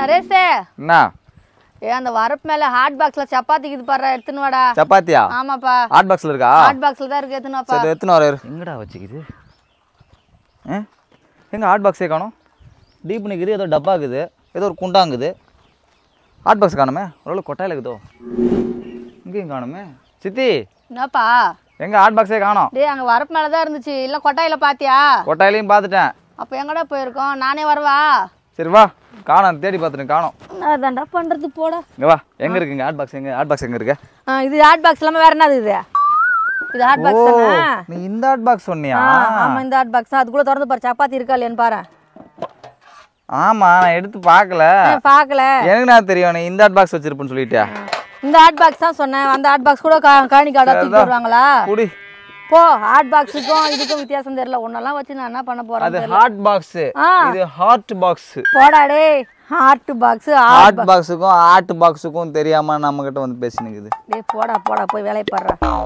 நரேஷே என்ன ஏ அந்த வரப்பு மேல ஹாட் பாக்ஸ்ல சப்பாத்தி இது பாரு எடுத்துன்னு வாடா சப்பாத்தியா ஆமாப்பா ஹாட் பாக்ஸ்ல இருக்கா ஹாட் பாக்ஸ்ல தான் இருக்கு எடுத்துன்னு வாப்பா சரி எடுத்துன்னு வரேன் எங்கடா வச்சிக்குது எங்க ஹாட் பாக்ஸே காணோம் டீப் நிக்குது ஏதோ டப்பா இருக்குது ஏதோ ஒரு குண்டாங்குது ஹாட் பாக்ஸ் காணுமே ஓரளவு கொட்டாயில் இருக்குதோ இங்கேயும் காணுமே சித்தி என்னப்பா எங்க ஹாட் பாக்ஸே காணோம் டேய் அங்க வரப்பு மேல தான் இருந்துச்சு இல்ல கொட்டாயில பாத்தியா கொட்டாயிலையும் பார்த்துட்டேன் அப்போ எங்கடா போயிருக்கோம் நானே வரவா சரி வா காணோம் தேடி பார்த்துட்டு காணோம் நான் பண்ணுறது போட இங்கே வா எங்கே இருக்குங்க ஹாட் பாக்ஸ் எங்கே ஹாட் பாக்ஸ் எங்கே இருக்கு இது ஹாட் பாக்ஸ் இல்லாமல் வேற என்னது இது இது ஹாட் பாக்ஸ் தானே நீ இந்த ஹாட் பாக்ஸ் சொன்னியா ஆமா இந்த ஹாட் பாக்ஸ் அதுக்குள்ள திறந்து பாரு சப்பாத்தி இருக்கா இல்லையான்னு பாரு ஆமா நான் எடுத்து பார்க்கல பார்க்கல எனக்கு நான் தெரியும் நீ இந்த ஹாட் பாக்ஸ் வச்சிருப்பேன்னு சொல்லிட்டியா இந்த ஹாட் பாக்ஸ் தான் சொன்னேன் அந்த ஹாட் பாக்ஸ் கூட காணி காடா தூக்கி வருவாங்களா குடி அப்போ ஹார்ட் பாக்ஸுக்கும் இதுக்கும் வித்தியாசம் தெரியல ஒன்னெல்லாம் வச்சு நான் என்ன பண்ண போறேன் அது ஹார்ட் பாக்ஸ் இது ஹார்ட் பாக்ஸ் போடாடே ஹார்ட் பாக்ஸ் ஹார்ட் பாக்ஸுக்கும் ஹார்ட் பாக்ஸுக்கும் தெரியாம நம்ம கிட்ட வந்து பேசினுக்குது டேய் போடா போடா போய் வேலைய பாடுறா